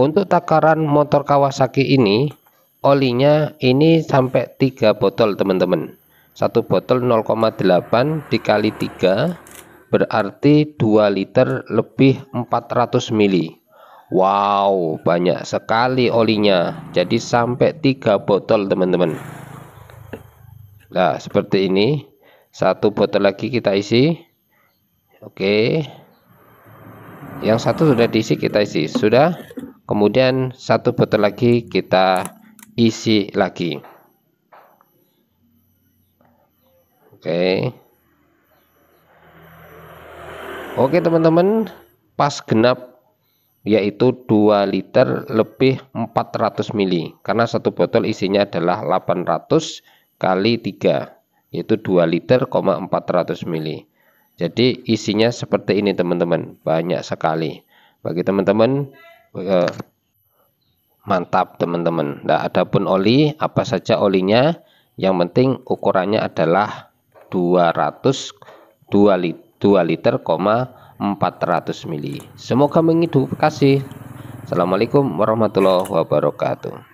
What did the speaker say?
Untuk takaran motor Kawasaki ini, olinya ini sampai 3 botol teman-teman. Satu botol 0,8 dikali 3 berarti 2 liter lebih 400 mili. Wow, banyak sekali olinya. Jadi sampai 3 botol, teman-teman. Nah, seperti ini. Satu botol lagi kita isi. Oke. Yang satu sudah diisi, kita isi. Sudah kemudian satu botol lagi kita isi lagi oke okay. oke okay, teman-teman pas genap yaitu 2 liter lebih 400 ml karena satu botol isinya adalah 800 kali 3 yaitu 2 liter, 400 ml jadi isinya seperti ini teman-teman banyak sekali bagi teman-teman mantap teman-teman. Nah, pun oli apa saja olinya, yang penting ukurannya adalah 200 2 liter, 2 liter, 400 mili. Semoga kasih. Assalamualaikum warahmatullahi wabarakatuh.